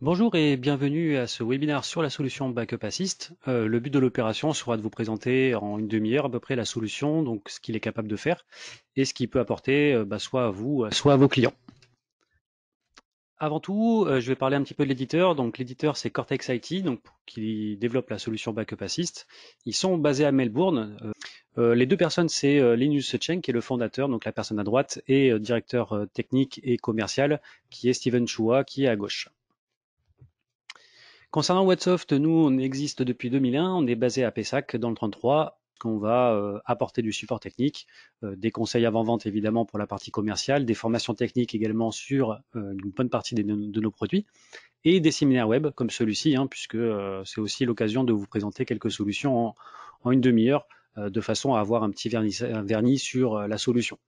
Bonjour et bienvenue à ce webinaire sur la solution Backup Assist. Euh, le but de l'opération sera de vous présenter en une demi-heure à peu près la solution, donc ce qu'il est capable de faire et ce qu'il peut apporter euh, bah, soit à vous, euh, soit à vos clients. Avant tout, je vais parler un petit peu de l'éditeur. Donc l'éditeur c'est Cortex IT, donc qui développe la solution Backup Assist. Ils sont basés à Melbourne. les deux personnes, c'est Linus Cheng, qui est le fondateur, donc la personne à droite, et directeur technique et commercial, qui est Steven Chua, qui est à gauche. Concernant Websoft, nous, on existe depuis 2001, on est basé à Pessac dans le 33, on va euh, apporter du support technique, euh, des conseils avant-vente évidemment pour la partie commerciale, des formations techniques également sur euh, une bonne partie de, nos produits, et des séminaires web comme celui-ci, hein, puisque c'est aussi l'occasion de vous présenter quelques solutions en, une demi-heure, de façon à avoir un petit vernis sur la solution.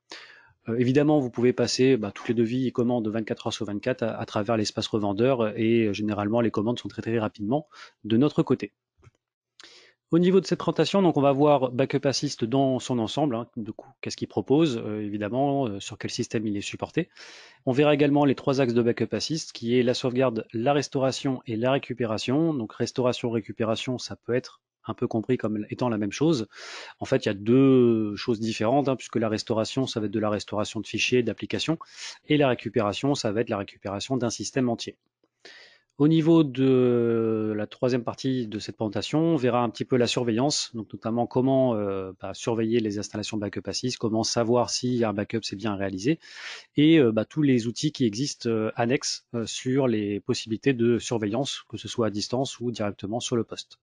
Euh, évidemment, vous pouvez passer bah, toutes les devis et commandes 24 heures sur 24 à, à travers l'espace revendeur et euh, généralement les commandes sont très rapidement de notre côté. Au niveau de cette présentation, donc on va voir Backup Assist dans son ensemble, hein, qu'est-ce qu'il propose, euh, évidemment, sur quel système il est supporté. On verra également les trois axes de Backup Assist, qui est la sauvegarde, la restauration et la récupération. Donc restauration, récupération, ça peut être un peu compris comme étant la même chose. En fait, il y a deux choses différentes, hein, puisque la restauration, ça va être de la restauration de fichiers, d'applications, et la récupération, ça va être la récupération d'un système entier. Au niveau de la troisième partie de cette présentation, on verra un petit peu la surveillance, donc notamment comment euh, bah, surveiller les installations backup Assist, comment savoir si un backup s'est bien réalisé, et euh, bah, tous les outils qui existent euh, annexes sur les possibilités de surveillance, que ce soit à distance ou directement sur le poste.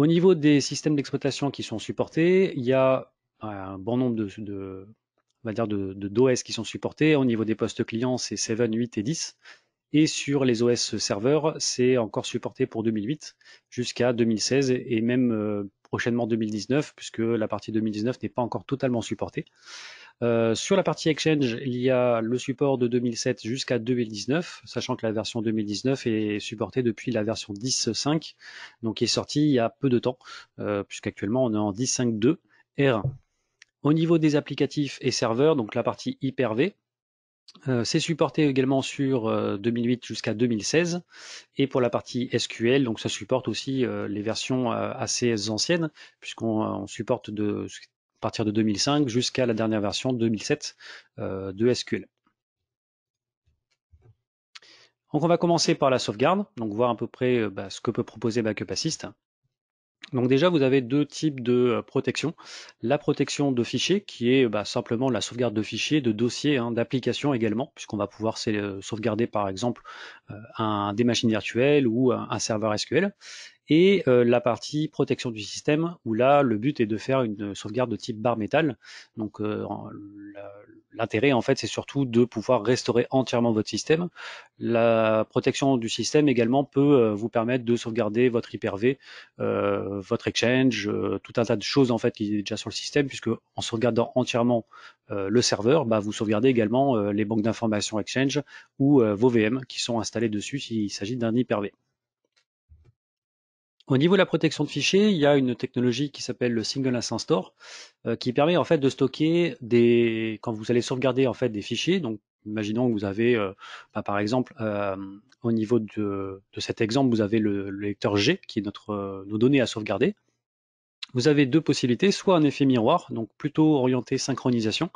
Au niveau des systèmes d'exploitation qui sont supportés, il y a un bon nombre de, va dire de, d'OS qui sont supportés. Au niveau des postes clients, c'est 7, 8 et 10. Et sur les OS serveurs, c'est encore supporté pour 2008 jusqu'à 2016 et même euh, prochainement 2019, puisque la partie 2019 n'est pas encore totalement supportée. Euh, sur la partie Exchange, il y a le support de 2007 jusqu'à 2019, sachant que la version 2019 est supportée depuis la version 10.5, donc qui est sortie il y a peu de temps, euh, puisqu'actuellement on est en 10.5.2 R1. Au niveau des applicatifs et serveurs, donc la partie Hyper-V, euh, c'est supporté également sur 2008 jusqu'à 2016 et pour la partie SQL donc ça supporte aussi les versions assez anciennes puisqu'on supporte de à partir de 2005 jusqu'à la dernière version 2007 euh, de SQL. Donc on va commencer par la sauvegarde, donc voir à peu près euh, bah, ce que peut proposer Backup Assist. Donc déjà, vous avez deux types de euh, protection. La protection de fichiers, qui est bah, simplement la sauvegarde de fichiers, de dossiers, hein, d'applications également, puisqu'on va pouvoir sauvegarder par exemple un, des machines virtuelles ou un serveur SQL et euh, la partie protection du système, où là, le but est de faire une sauvegarde de type bar métal. Donc, euh, l'intérêt, en fait, c'est surtout de pouvoir restaurer entièrement votre système. La protection du système également peut euh, vous permettre de sauvegarder votre hyper votre Exchange, tout un tas de choses, en fait, qui est déjà sur le système, puisque en sauvegardant entièrement le serveur, bah, vous sauvegardez également les banques d'informations Exchange ou vos VM qui sont installées dessus s'il s'agit d'un hyper au niveau de la protection de fichiers, il y a une technologie qui s'appelle le Single Instance Store, euh, qui permet en fait de stocker des, quand vous allez sauvegarder en fait des fichiers. Donc, imaginons que vous avez, euh, bah, par exemple, euh, au niveau de, cet exemple, vous avez le, lecteur G, qui est notre nos données à sauvegarder. Vous avez deux possibilités, soit un effet miroir, donc plutôt orienté synchronisation,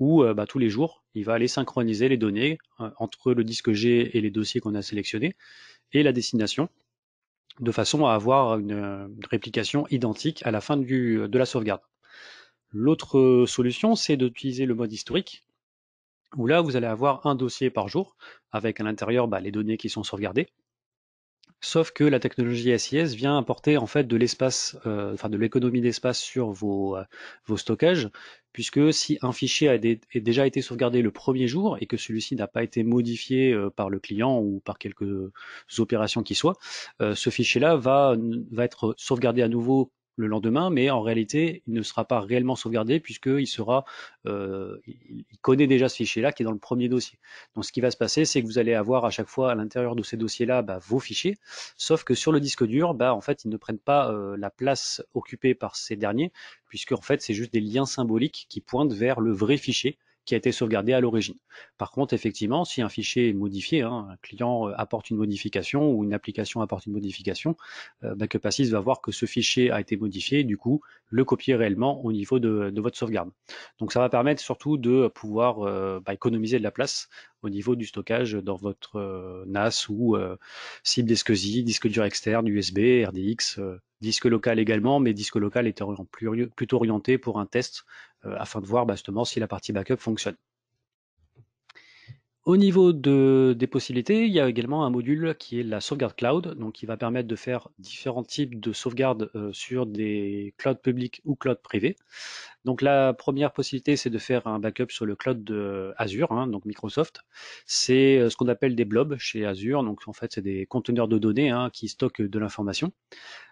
où bah, tous les jours, il va aller synchroniser les données entre le disque G et les dossiers qu'on a sélectionnés et la destination de façon à avoir une réplication identique à la fin du, de la sauvegarde. L'autre solution, c'est d'utiliser le mode historique, où là, vous allez avoir un dossier par jour, avec à l'intérieur bah, les données qui sont sauvegardées. Sauf que la technologie SIS vient apporter en fait de l'espace, euh, enfin de l'économie d'espace sur vos, euh, vos stockages, puisque si un fichier a, déjà été sauvegardé le premier jour et que celui-ci n'a pas été modifié euh, par le client ou par quelques opérations qui soient, ce fichier-là va, va être sauvegardé à nouveau le lendemain, mais en réalité, il ne sera pas réellement sauvegardé puisqu'il sera, euh, il, connaît déjà ce fichier-là qui est dans le premier dossier. Donc, ce qui va se passer, c'est que vous allez avoir à chaque fois à l'intérieur de ces dossiers-là bah, vos fichiers, sauf que sur le disque dur, bah, en fait, ils ne prennent pas euh, la place occupée par ces derniers, puisque en fait, c'est juste des liens symboliques qui pointent vers le vrai fichier qui a été sauvegardé à l'origine. Par contre, effectivement, si un fichier est modifié, hein, un client euh, apporte une modification ou une application apporte une modification, euh, bah, que va voir que ce fichier a été modifié du coup le copier réellement au niveau de, votre sauvegarde. Donc ça va permettre surtout de pouvoir euh, bah, économiser de la place au niveau du stockage dans votre euh, NAS ou cible SCSI, disque dur externe, USB, RDX, disque local également, mais disque local était plutôt orienté pour un test euh, afin de voir bah, justement si la partie backup fonctionne. Au niveau des possibilités, il y a également un module qui est la sauvegarde cloud, donc qui va permettre de faire différents types de sauvegardes euh, sur des clouds publics ou clouds privés. Donc la première possibilité, c'est de faire un backup sur le cloud de Azure, hein, donc Microsoft. C'est euh, ce qu'on appelle des blobs chez Azure, donc en fait c'est des conteneurs de données hein, qui stockent de l'information.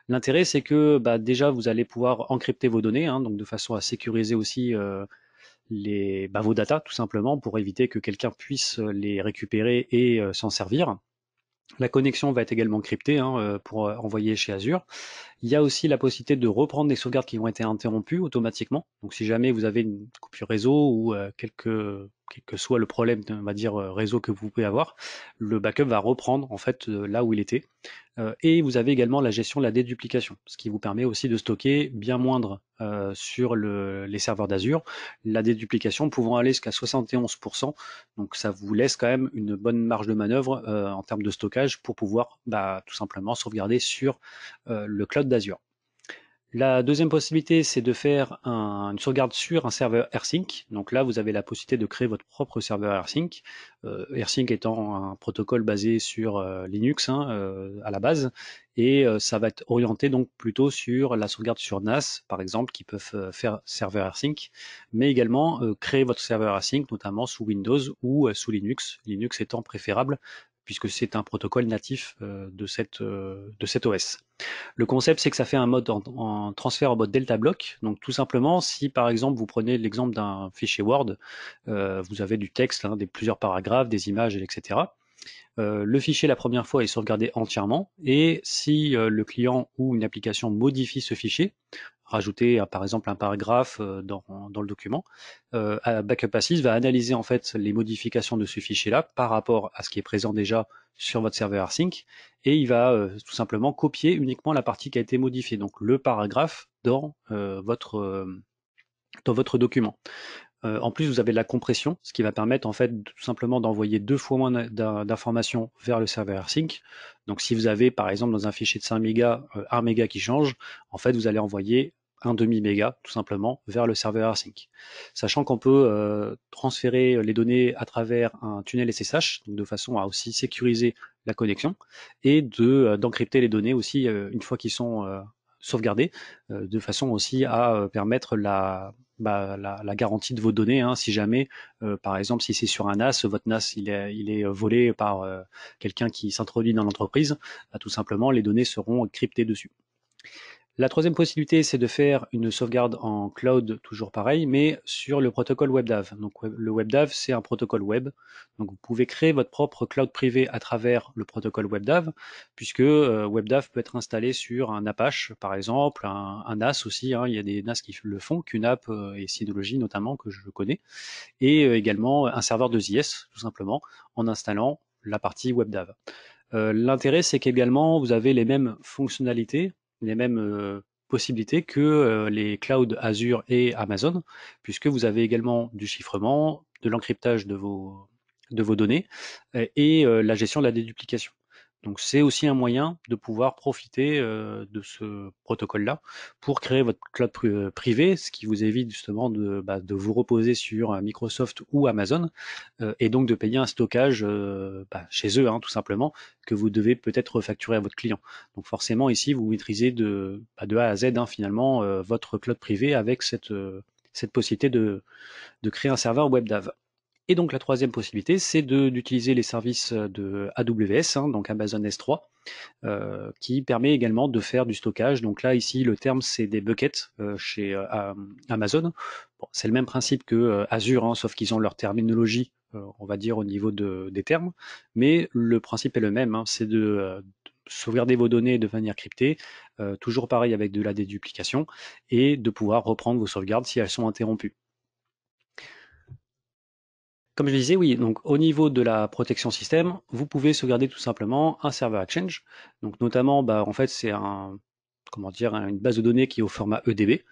L'intérêt, c'est que bah, déjà vous allez pouvoir encrypter vos données, hein, donc de façon à sécuriser aussi euh, les, bah, vos data tout simplement pour éviter que quelqu'un puisse euh, les récupérer et euh, s'en servir. La connexion va être également cryptée hein, euh, pour envoyer chez Azure. Il y a aussi la possibilité de reprendre des sauvegardes qui ont été interrompues automatiquement. Donc si jamais vous avez une coupure réseau ou quelques quel que soit le problème, on va dire euh, réseau que vous pouvez avoir, le backup va reprendre en fait euh, là où il était. Euh, et vous avez également la gestion de la déduplication, ce qui vous permet aussi de stocker bien moindre sur les serveurs d'Azure, la déduplication pouvant aller jusqu'à 71%. Donc ça vous laisse quand même une bonne marge de manœuvre en termes de stockage pour pouvoir bah, tout simplement sauvegarder sur le cloud d'Azure. La deuxième possibilité, c'est de faire une sauvegarde sur un serveur rsync. Donc là, vous avez la possibilité de créer votre propre serveur AirSync. Euh, AirSync étant un protocole basé sur euh, Linux hein, euh, à la base, et euh, ça va être orienté donc plutôt sur la sauvegarde sur NAS, par exemple, qui peuvent faire serveur AirSync, mais également créer votre serveur AirSync, notamment sous Windows ou sous Linux, Linux étant préférable puisque c'est un protocole natif euh, de, cette, euh, de cet OS. Le concept, c'est que ça fait un mode en, transfert en mode delta block. Donc tout simplement, si par exemple vous prenez l'exemple d'un fichier Word, euh, vous avez du texte, hein, des plusieurs paragraphes, des images, etc. le fichier la première fois est sauvegardé entièrement et si le client ou une application modifie ce fichier, rajouter euh, par exemple un paragraphe euh, dans, dans le document, euh, Backup Assist va analyser en fait les modifications de ce fichier-là par rapport à ce qui est présent déjà sur votre serveur rsync et il va euh, tout simplement copier uniquement la partie qui a été modifiée, donc le paragraphe dans votre dans votre document. en plus, vous avez de la compression, ce qui va permettre en fait tout simplement d'envoyer deux fois moins d'informations vers le serveur R-Sync, Donc, si vous avez par exemple dans un fichier de 5 mégas 1 méga qui change, en fait, vous allez envoyer un demi méga tout simplement vers le serveur async. Sachant qu'on peut euh, transférer euh, les données à travers un tunnel SSH, de façon à aussi sécuriser la connexion et de euh, d'encrypter les données aussi une fois qu'ils sont sauvegardés, de façon aussi à permettre bah, la, la, garantie de vos données. Hein, si jamais, par exemple, si c'est sur un NAS, votre NAS il est, il est volé par quelqu'un qui s'introduit dans l'entreprise, bah, tout simplement les données seront cryptées dessus. La troisième possibilité, c'est de faire une sauvegarde en cloud, toujours pareil, mais sur le protocole WebDAV. Donc le WebDAV, c'est un protocole web. Donc vous pouvez créer votre propre cloud privé à travers le protocole WebDAV, puisque euh, WebDAV peut être installé sur un Apache, par exemple, un, NAS aussi. Hein. il y a des NAS qui le font, QNAP euh, et Synology notamment, que je connais. Et euh, également un serveur de ZIS, tout simplement, en installant la partie WebDAV. L'intérêt, c'est qu'également, vous avez les mêmes fonctionnalités les mêmes euh, possibilités que euh, les clouds Azure et Amazon, puisque vous avez également du chiffrement, de l'encryptage de vos, de vos données et euh, la gestion de la déduplication. Donc c'est aussi un moyen de pouvoir profiter euh, de ce protocole-là pour créer votre cloud euh, privé, ce qui vous évite justement de, bah, vous reposer sur euh, Microsoft ou Amazon et donc de payer un stockage bah, chez eux, hein, tout simplement, que vous devez peut-être facturer à votre client. Donc forcément ici, vous maîtrisez de, bah, de A à Z hein, finalement votre cloud privé avec cette, cette possibilité de, de créer un serveur WebDAV. E. Et donc la troisième possibilité, c'est d'utiliser les services de AWS, hein, donc Amazon S3, euh, qui permet également de faire du stockage. Donc là, ici, le terme, c'est des buckets euh, chez euh, Amazon. c'est le même principe que Azure, hein, sauf qu'ils ont leur terminologie, on va dire, au niveau des termes. Mais le principe est le même, hein, c'est de, sauvegarder vos données de manière cryptée, toujours pareil avec de la déduplication, et de pouvoir reprendre vos sauvegardes si elles sont interrompues. Comme je disais, oui, donc au niveau de la protection système, vous pouvez sauvegarder tout simplement un serveur Exchange. Donc notamment, bah, en fait, c'est un, comment dire, une base de données qui est au format EDB,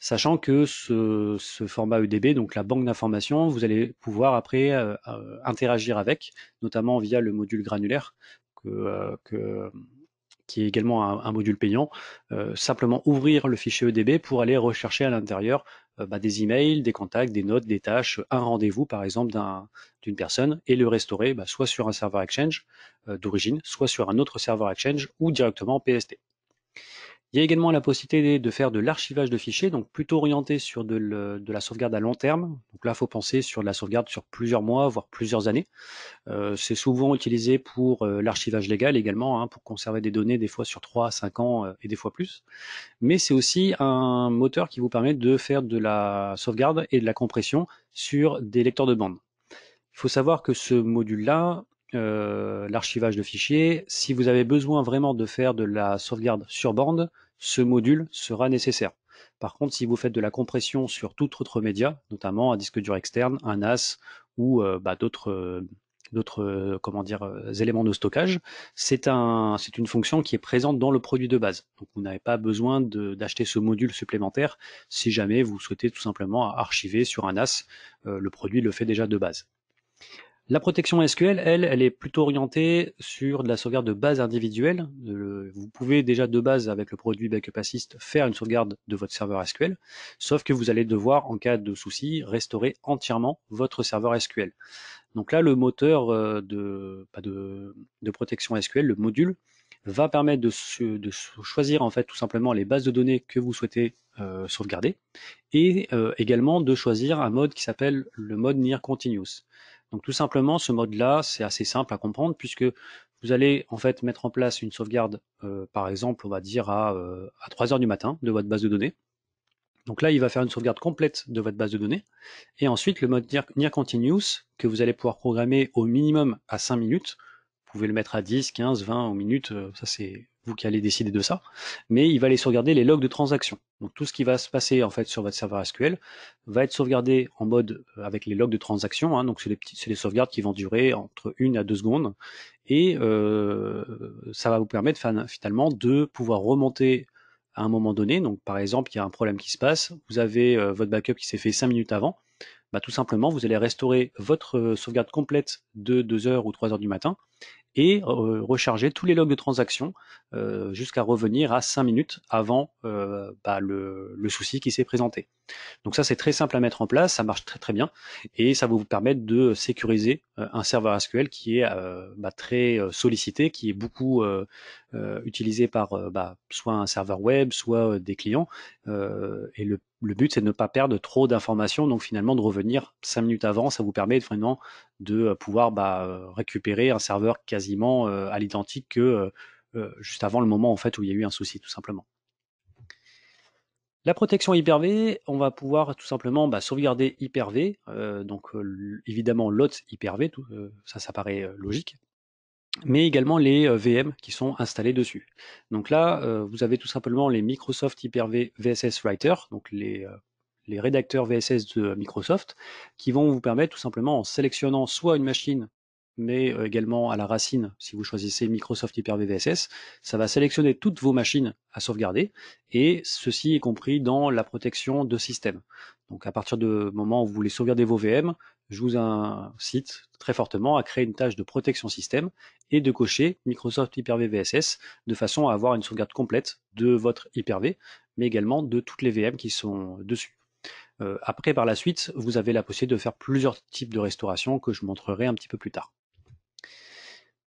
sachant que ce, format EDB, donc la banque d'informations, vous allez pouvoir après euh, euh, interagir avec, notamment via le module granulaire, que, euh, qui est également un, module payant, simplement ouvrir le fichier EDB pour aller rechercher à l'intérieur euh, bah, des emails, des contacts, des notes, des tâches, un rendez-vous par exemple d'une personne et le restaurer bah, soit sur un serveur Exchange euh, d'origine, soit sur un autre serveur Exchange ou directement en PST. Il y a également la possibilité de faire de l'archivage de fichiers, donc plutôt orienté sur de, la sauvegarde à long terme. Donc là, il faut penser sur de la sauvegarde sur plusieurs mois, voire plusieurs années. Euh, c'est souvent utilisé pour euh, l'archivage légal également, hein, pour conserver des données des fois sur 3 à 5 ans euh, et des fois plus. Mais c'est aussi un moteur qui vous permet de faire de la sauvegarde et de la compression sur des lecteurs de bande. Il faut savoir que ce module-là, l'archivage de fichiers, si vous avez besoin vraiment de faire de la sauvegarde sur bande, ce module sera nécessaire. Par contre, si vous faites de la compression sur tout autre média, notamment un disque dur externe, un NAS ou euh, bah, d'autres euh, euh, éléments de stockage, c'est une fonction qui est présente dans le produit de base. Donc vous n'avez pas besoin d'acheter ce module supplémentaire si jamais vous souhaitez tout simplement archiver sur un NAS, le produit le fait déjà de base. La protection SQL, elle, elle est plutôt orientée sur de la sauvegarde de base individuelle. Vous pouvez déjà de base, avec le produit Backup Assist, faire une sauvegarde de votre serveur SQL, sauf que vous allez devoir, en cas de souci, restaurer entièrement votre serveur SQL. Donc là, le moteur euh, de, de, protection SQL, le module, va permettre de, de, choisir en fait tout simplement les bases de données que vous souhaitez euh, sauvegarder et euh, également de choisir un mode qui s'appelle le mode near continuous. Donc tout simplement, ce mode-là, c'est assez simple à comprendre puisque vous allez en fait mettre en place une sauvegarde, euh, par exemple, on va dire à, euh, à 3 heures du matin de votre base de données. Donc là, il va faire une sauvegarde complète de votre base de données. Et ensuite, le mode near continuous, que vous allez pouvoir programmer au minimum à 5 minutes. Vous pouvez le mettre à 10, 15, 20 minutes, ça c'est vous qui allez décider de ça, mais il va aller sauvegarder les logs de transactions. Donc tout ce qui va se passer en fait sur votre serveur SQL va être sauvegardé en mode euh, avec les logs de transactions. Hein. donc c'est les c'est sauvegardes qui vont durer entre une à deux secondes, et euh, ça va vous permettre finalement de pouvoir remonter à un moment donné. Donc par exemple, il y a un problème qui se passe, vous avez euh, votre backup qui s'est fait cinq minutes avant. Bah, tout simplement, vous allez restaurer votre sauvegarde complète de 2 heures ou 3 heures du matin et euh, recharger tous les logs de transactions euh, jusqu'à revenir à 5 minutes avant euh, bah, le, souci qui s'est présenté. Donc ça c'est très simple à mettre en place, ça marche très très bien et ça va vous permettre de sécuriser un serveur SQL qui est bah, très sollicité, qui est beaucoup utilisé par bah, soit un serveur web, soit des clients et le le but c'est de ne pas perdre trop d'informations, donc finalement de revenir 5 minutes avant, ça vous permet vraiment de pouvoir bah, récupérer un serveur quasiment à l'identique que juste avant le moment en fait où il y a eu un souci tout simplement. La protection Hyper-V, on va pouvoir tout simplement bah, sauvegarder Hyper-V, donc évidemment l'hôte Hyper-V, ça, ça paraît logique, mais également les VM qui sont installés dessus. Donc là, vous avez tout simplement les Microsoft Hyper-V VSS Writer, donc les les rédacteurs VSS de Microsoft, qui vont vous permettre tout simplement en sélectionnant soit une machine, mais euh, également à la racine, si vous choisissez Microsoft Hyper-V VSS, ça va sélectionner toutes vos machines à sauvegarder, et ceci est compris dans la protection de système. Donc à partir du moment où vous voulez sauvegarder vos VM, je vous incite très fortement à créer une tâche de protection système et de cocher Microsoft Hyper-V VSS de façon à avoir une sauvegarde complète de votre Hyper-V, mais également de toutes les VM qui sont dessus. Euh, après, par la suite, vous avez la possibilité de faire plusieurs types de restauration que je montrerai un petit peu plus tard.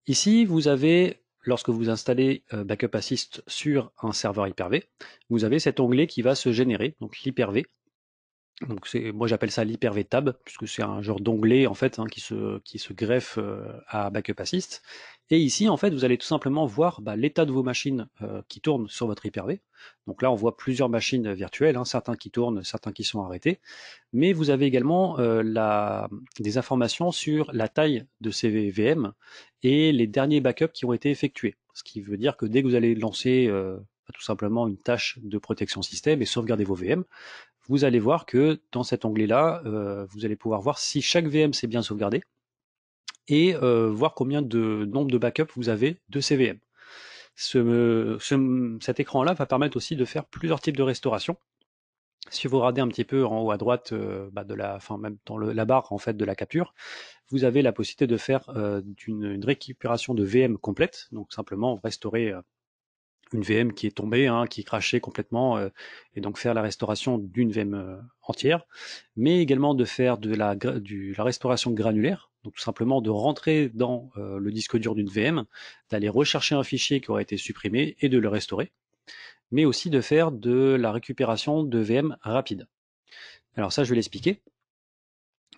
Ici, vous avez, lorsque vous installez euh, Backup Assist sur un serveur Hyper-V, vous avez cet onglet qui va se générer, donc l'Hyper-V. Donc moi j'appelle ça l'Hyper-V Tab, puisque c'est un genre d'onglet en fait hein, qui, se, qui se greffe euh, à Backup Assist et ici, en fait, vous allez tout simplement voir bah, l'état de vos machines euh, qui tournent sur votre Hyper-V. Donc là, on voit plusieurs machines virtuelles, hein, certains qui tournent, certains qui sont arrêtés. Mais vous avez également euh, la, des informations sur la taille de ces VM et les derniers backups qui ont été effectués. Ce qui veut dire que dès que vous allez lancer euh, tout simplement une tâche de protection système et sauvegarder vos VM, vous allez voir que dans cet onglet-là, vous allez pouvoir voir si chaque VM s'est bien sauvegardé et euh, voir combien de nombre de backups vous avez de CVM. Ce, cet écran-là va permettre aussi de faire plusieurs types de restauration. Si vous regardez un petit peu en haut à droite, euh, bah, de la, enfin même dans la barre en fait de la capture, vous avez la possibilité de faire euh, une, récupération de VM complète, donc simplement restaurer une VM qui est tombée, hein, qui crachait complètement, euh, et donc faire la restauration d'une VM euh, entière, mais également de faire de la, la restauration granulaire, donc tout simplement de rentrer dans euh, le disque dur d'une VM, d'aller rechercher un fichier qui aurait été supprimé et de le restaurer, mais aussi de faire de la récupération de VM rapide. Alors ça, je vais l'expliquer.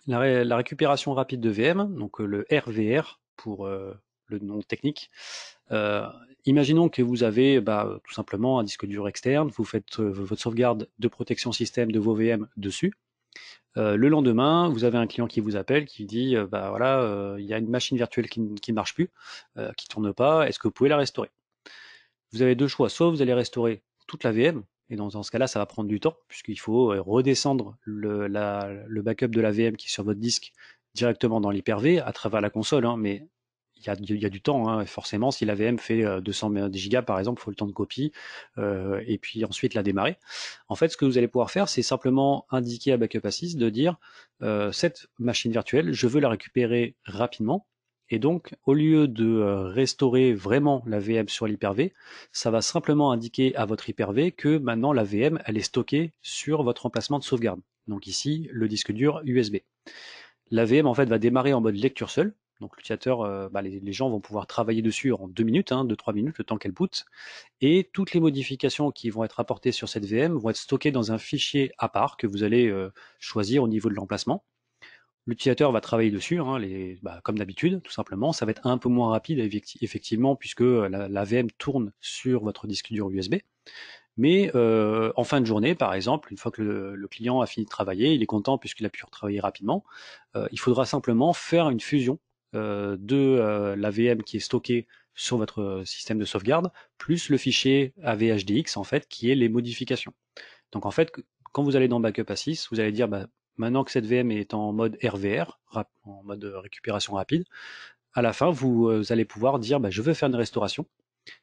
La, récupération rapide de VM, donc le RVR pour le nom technique, euh, imaginons que vous avez bah, tout simplement un disque dur externe, vous faites euh, votre sauvegarde de protection système de vos VM dessus. Euh, le lendemain, vous avez un client qui vous appelle, qui dit euh, bah voilà, il y a une machine virtuelle qui ne marche plus, qui ne tourne pas, est-ce que vous pouvez la restaurer Vous avez deux choix, soit vous allez restaurer toute la VM, et dans, ce cas-là, ça va prendre du temps, puisqu'il faut redescendre le, backup de la VM qui est sur votre disque directement dans l'Hyper-V à travers la console, hein, mais il y a, du temps. Hein. Forcément, si la VM fait 200 euh, euh, gigas, par exemple, il faut le temps de copie, euh, et puis ensuite la démarrer. En fait, ce que vous allez pouvoir faire, c'est simplement indiquer à Backup Assist de dire cette machine virtuelle, je veux la récupérer rapidement. Et donc, au lieu de restaurer vraiment la VM sur l'hyperv, ça va simplement indiquer à votre Hyper-V que maintenant la VM, elle est stockée sur votre emplacement de sauvegarde. Donc ici, le disque dur USB. La VM, en fait, va démarrer en mode lecture seule, donc l'utilisateur, euh, bah, les, gens vont pouvoir travailler dessus en deux minutes, 2-3 hein, minutes, le temps qu'elle boot. Et toutes les modifications qui vont être apportées sur cette VM vont être stockées dans un fichier à part que vous allez euh, choisir au niveau de l'emplacement. L'utilisateur va travailler dessus, hein, les, bah, comme d'habitude, tout simplement. Ça va être un peu moins rapide, effectivement, puisque euh, la, VM tourne sur votre disque dur USB. Mais en fin de journée, par exemple, une fois que le, client a fini de travailler, il est content puisqu'il a pu retravailler rapidement, il faudra simplement faire une fusion euh, de euh, la VM qui est stockée sur votre euh, système de sauvegarde, plus le fichier AVHDX en fait, qui est les modifications. Donc en fait, quand vous allez dans Backup Assist, vous allez dire bah, maintenant que cette VM est en mode RVR, en mode récupération rapide, à la fin vous allez pouvoir dire bah, je veux faire une restauration,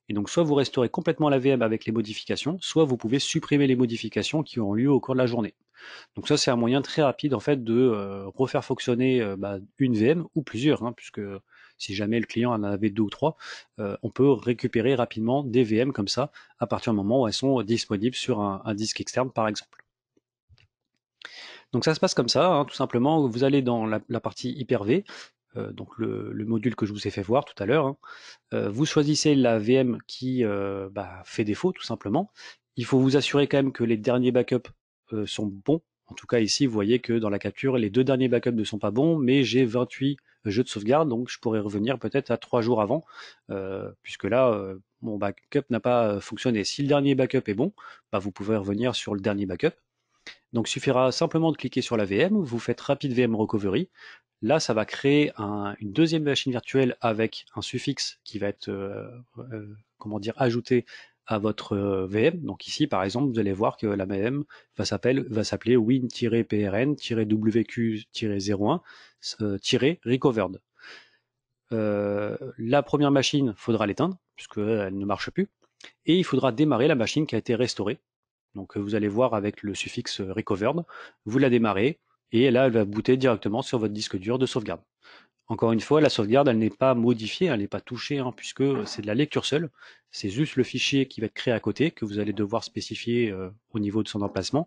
et donc, soit vous restaurez complètement la VM avec les modifications, soit vous pouvez supprimer les modifications qui ont lieu au cours de la journée. Donc ça, c'est un moyen très rapide en fait de euh, refaire fonctionner euh, bah, une VM ou plusieurs, hein, puisque si jamais le client en avait deux ou trois, euh, on peut récupérer rapidement des VM comme ça à partir du moment où elles sont disponibles sur un, disque externe, par exemple. Donc ça se passe comme ça, hein, tout simplement, vous allez dans la, la partie Hyper-V, euh, donc le, module que je vous ai fait voir tout à l'heure, hein. euh, vous choisissez la VM qui euh, bah, fait défaut tout simplement. Il faut vous assurer quand même que les derniers backups sont bons. En tout cas ici, vous voyez que dans la capture, les deux derniers backups ne sont pas bons, mais j'ai 28 jeux de sauvegarde, donc je pourrais revenir peut-être à trois jours avant, puisque là, mon backup n'a pas fonctionné. Si le dernier backup est bon, bah, vous pouvez revenir sur le dernier backup. Donc, il suffira simplement de cliquer sur la VM, vous faites Rapid VM Recovery. Là, ça va créer une deuxième machine virtuelle avec un suffixe qui va être, euh, euh, comment dire, ajouté à votre euh, VM. Donc ici, par exemple, vous allez voir que la VM va s'appeler win-prn-wq-01-recovered. la première machine, faudra l'éteindre puisqu'elle ne marche plus, et il faudra démarrer la machine qui a été restaurée donc euh, vous allez voir avec le suffixe euh, recovered, vous la démarrez et là elle va booter directement sur votre disque dur de sauvegarde. Encore une fois, la sauvegarde, elle n'est pas modifiée, elle n'est pas touchée, hein, puisque euh, c'est de la lecture seule. C'est juste le fichier qui va être créé à côté, que vous allez devoir spécifier au niveau de son emplacement,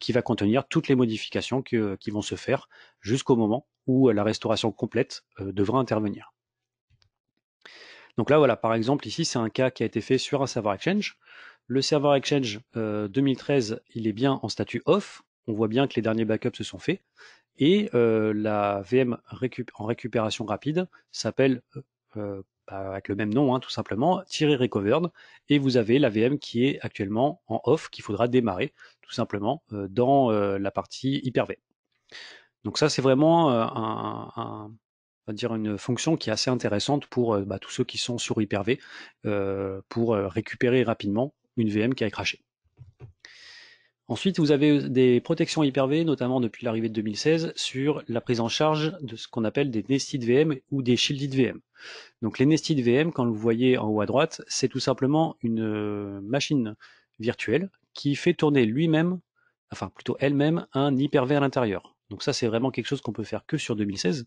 qui va contenir toutes les modifications qui vont se faire jusqu'au moment où la restauration complète devra intervenir. Donc là, voilà, par exemple, ici, c'est un cas qui a été fait sur un serveur Exchange. Le serveur Exchange 2013, euh, il est bien en statut off. On voit bien que les derniers backups se sont faits. Et euh, la VM en récupération rapide s'appelle, euh, bah, avec le même nom, hein, tout simplement, tirer recovered. Et vous avez la VM qui est actuellement en off, qu'il faudra démarrer, tout simplement, dans la partie Hyper-V. Donc ça, c'est vraiment un, dire une fonction qui est assez intéressante pour euh, bah, tous ceux qui sont sur Hyper-V euh, pour euh, récupérer rapidement une VM qui a craché. Ensuite, vous avez des protections Hyper-V, notamment depuis l'arrivée de 2016, sur la prise en charge de ce qu'on appelle des nested VM ou des shielded VM. Donc les nested VM, quand vous voyez en haut à droite, c'est tout simplement une machine virtuelle qui fait tourner lui-même, enfin plutôt elle-même, un Hyper-V à l'intérieur. Donc ça, c'est vraiment quelque chose qu'on peut faire que sur 2016.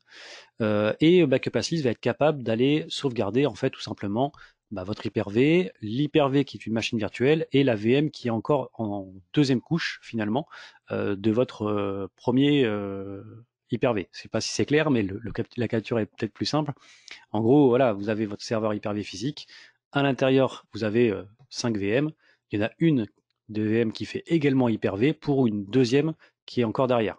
Euh, et Backup Assist va être capable d'aller sauvegarder en fait tout simplement bah, votre hyper-V, l'hyper-V qui est une machine virtuelle et la VM qui est encore en deuxième couche finalement euh, de votre euh, premier Hyper-V. Je sais pas si c'est clair, mais la capture est peut-être plus simple. En gros, voilà, vous avez votre serveur Hyper-V physique. À l'intérieur, vous avez 5 VM. Il y en a une de VM qui fait également Hyper-V pour une deuxième qui est encore derrière.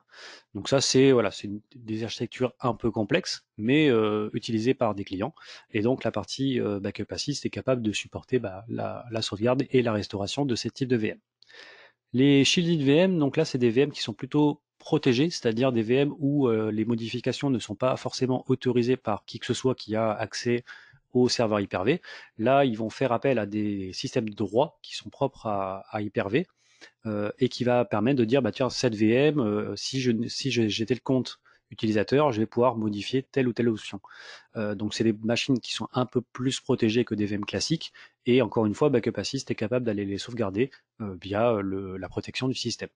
Donc ça, c'est voilà, c'est des architectures un peu complexes, mais euh, utilisées par des clients. Et donc la partie euh, backup assist est capable de supporter bah, la, sauvegarde et la restauration de ces types de VM. Les shielded VM, donc là, c'est des VM qui sont plutôt protégées, c'est-à-dire des VM où euh, les modifications ne sont pas forcément autorisées par qui que ce soit qui a accès au serveur hyperv. Là, ils vont faire appel à des systèmes de droits qui sont propres à, à Hyper-V euh, et qui va permettre de dire, bah, tiens, cette VM, euh, si j'étais si le compte utilisateur, je vais pouvoir modifier telle ou telle option. Euh, donc c'est des machines qui sont un peu plus protégées que des VM classiques, et encore une fois, Backup Assist est capable d'aller les sauvegarder via la protection du système.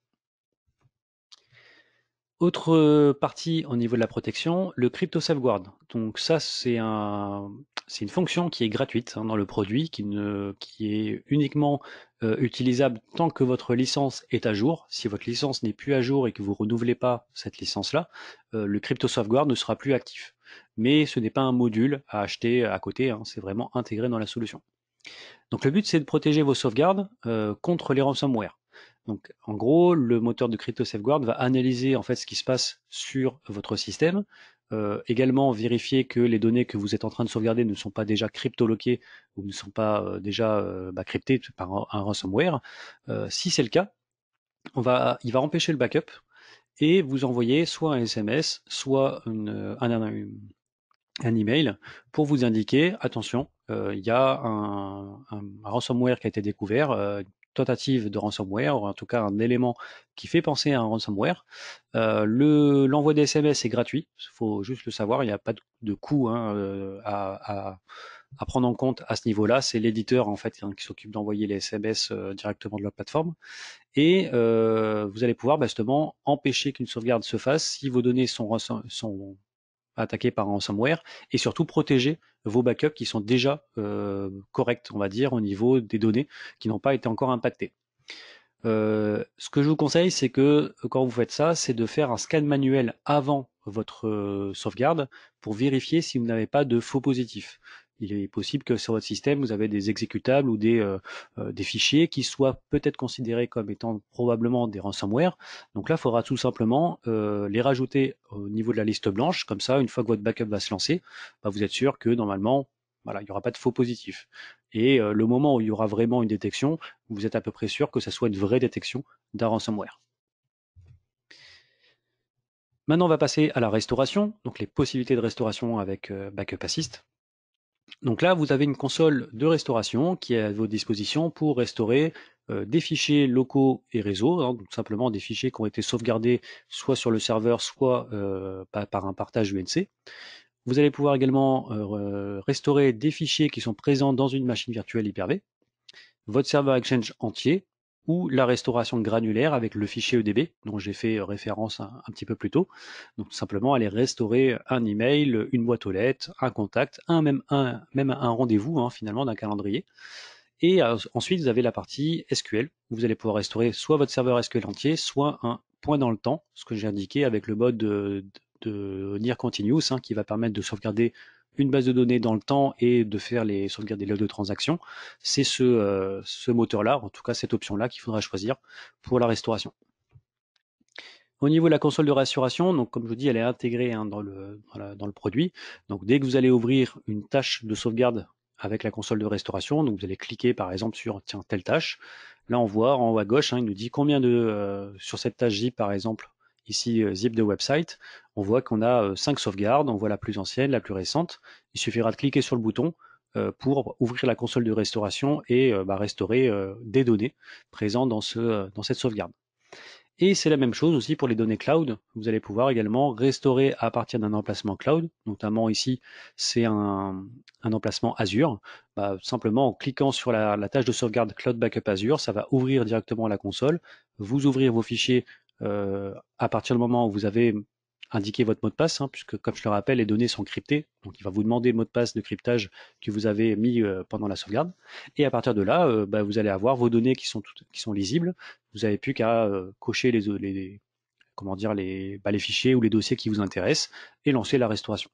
Autre euh, partie au niveau de la protection, le crypto safeguard. Donc ça, c'est c'est une fonction qui est gratuite hein, dans le produit, qui, ne, qui est uniquement euh, utilisable tant que votre licence est à jour. Si votre licence n'est plus à jour et que vous renouvelez pas cette licence-là, euh, le crypto ne sera plus actif. Mais ce n'est pas un module à acheter à côté, hein, c'est vraiment intégré dans la solution. Donc le but, c'est de protéger vos sauvegardes contre les ransomware. Donc, en gros, le moteur de Crypto Safeguard va analyser en fait ce qui se passe sur votre système, euh, également vérifier que les données que vous êtes en train de sauvegarder ne sont pas déjà cryptoloquées ou ne sont pas euh, déjà euh, bah, cryptées par un, ransomware. si c'est le cas, il va empêcher le backup et vous envoyer soit un SMS, soit un, un, email pour vous indiquer attention, il y a un, ransomware qui a été découvert tentative de ransomware, ou en tout cas un élément qui fait penser à un ransomware. Euh, le l'envoi des SMS est gratuit, il faut juste le savoir, il n'y a pas de, coût hein, euh, à, à, prendre en compte à ce niveau-là. C'est l'éditeur en fait hein, qui s'occupe d'envoyer les SMS euh, directement de la plateforme. Et vous allez pouvoir bah, justement empêcher qu'une sauvegarde se fasse si vos données sont, sont attaqué par un et surtout protéger vos backups qui sont déjà euh, corrects, on va dire, au niveau des données qui n'ont pas été encore impactées. Euh, ce que je vous conseille, c'est que euh, quand vous faites ça, c'est de faire un scan manuel avant votre sauvegarde pour vérifier si vous n'avez pas de faux positifs il est possible que sur votre système, vous avez des exécutables ou des, euh, euh, des fichiers qui soient peut-être considérés comme étant probablement des ransomware. Donc là, il faudra tout simplement euh, les rajouter au niveau de la liste blanche. Comme ça, une fois que votre backup va se lancer, bah, vous êtes sûr que normalement, voilà, il n'y aura pas de faux positifs. Et le moment où il y aura vraiment une détection, vous êtes à peu près sûr que ça soit une vraie détection d'un ransomware. Maintenant, on va passer à la restauration, donc les possibilités de restauration avec Backup Assist. Donc là, vous avez une console de restauration qui est à votre disposition pour restaurer euh, des fichiers locaux et réseaux, hein, donc simplement des fichiers qui ont été sauvegardés soit sur le serveur, soit euh, par un partage UNC. Vous allez pouvoir également euh, restaurer des fichiers qui sont présents dans une machine virtuelle Hyper-V, votre serveur Exchange entier, ou la restauration granulaire avec le fichier EDB dont j'ai fait euh, référence un, petit peu plus tôt. Donc tout simplement aller restaurer un email, une boîte aux lettres, un contact, un même un, même un rendez-vous hein, finalement d'un calendrier. Et euh, ensuite vous avez la partie SQL. vous allez pouvoir restaurer soit votre serveur SQL entier, soit un point dans le temps, ce que j'ai indiqué avec le mode euh, de, Near Continuous hein, qui va permettre de sauvegarder une base de données dans le temps et de faire les sauvegardes des logs de transaction, c'est euh, ce, moteur-là, en tout cas cette option-là qu'il faudra choisir pour la restauration. Au niveau de la console de restauration, donc comme je vous dis, elle est intégrée hein, dans, le, dans, le produit. Donc dès que vous allez ouvrir une tâche de sauvegarde avec la console de restauration. Donc vous allez cliquer par exemple sur tiens telle tâche. Là on voit en haut à gauche, hein, il nous dit combien de euh, sur cette tâche zip par exemple ici euh, zip de website, on voit qu'on a euh, cinq sauvegardes, on voit la plus ancienne, la plus récente. Il suffira de cliquer sur le bouton euh, pour ouvrir la console de restauration et euh, bah, restaurer des données présentes dans, ce, dans cette sauvegarde. Et c'est la même chose aussi pour les données cloud. Vous allez pouvoir également restaurer à partir d'un emplacement cloud. Notamment ici, c'est un, emplacement Azure. Bah, simplement en cliquant sur la, tâche de sauvegarde Cloud Backup Azure, ça va ouvrir directement la console. Vous ouvrir vos fichiers à partir du moment où vous avez indiquer votre mot de passe, hein, puisque comme je le rappelle, les données sont cryptées. Donc il va vous demander le mot de passe de cryptage que vous avez mis euh, pendant la sauvegarde. Et à partir de là, euh, bah, vous allez avoir vos données qui sont, qui sont lisibles. Vous n'avez plus qu'à euh, cocher les, les, comment dire, les, bah, les fichiers ou les dossiers qui vous intéressent et lancer la restauration.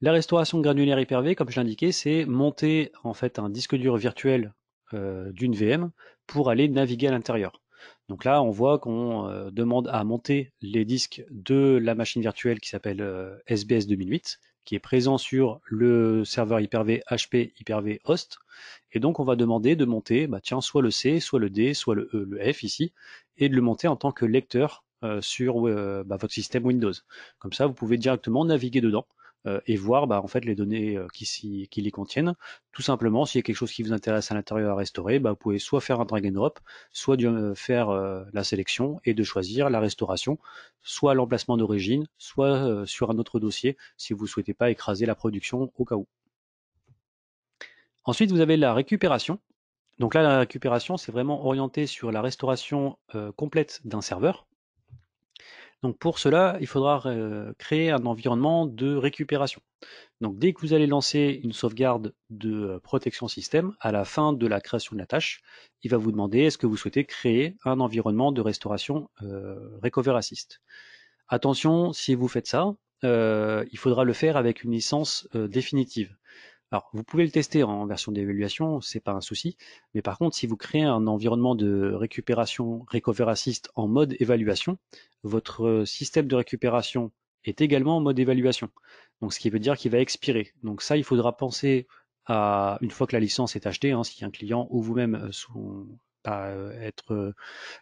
La restauration granulaire Hyper-V, comme je l'indiquais, c'est monter en fait un disque dur virtuel d'une VM pour aller naviguer à l'intérieur. Donc là, on voit qu'on euh, demande à monter les disques de la machine virtuelle qui s'appelle SBS euh, 2008, qui est présent sur le serveur Hyper-V HP Hyper-V Host. Et donc, on va demander de monter, bah, tiens, soit le C, soit le D, soit le E, le F ici, et de le monter en tant que lecteur euh, sur bah, votre système Windows. Comme ça, vous pouvez directement naviguer dedans euh, et voir bah, en fait les données euh, qui, les contiennent. Tout simplement, s'il y a quelque chose qui vous intéresse à l'intérieur à restaurer, bah, vous pouvez soit faire un drag and drop, soit euh, faire la sélection et de choisir la restauration, soit l'emplacement d'origine, soit sur un autre dossier si vous ne souhaitez pas écraser la production au cas où. Ensuite, vous avez la récupération. Donc là, la récupération, c'est vraiment orienté sur la restauration complète d'un serveur. Donc pour cela, il faudra euh, créer un environnement de récupération. Donc dès que vous allez lancer une sauvegarde de euh, protection système, à la fin de la création de la tâche, il va vous demander est-ce que vous souhaitez créer un environnement de restauration euh, Recover Assist. Attention, si vous faites ça, euh, il faudra le faire avec une licence définitive. Alors, vous pouvez le tester en version d'évaluation, c'est pas un souci. Mais par contre, si vous créez un environnement de récupération Recover Assist en mode évaluation, votre euh, système de récupération est également en mode évaluation. Donc, ce qui veut dire qu'il va expirer. Donc, ça, il faudra penser à une fois que la licence est achetée, hein, si un client ou vous-même euh, pas euh, être euh,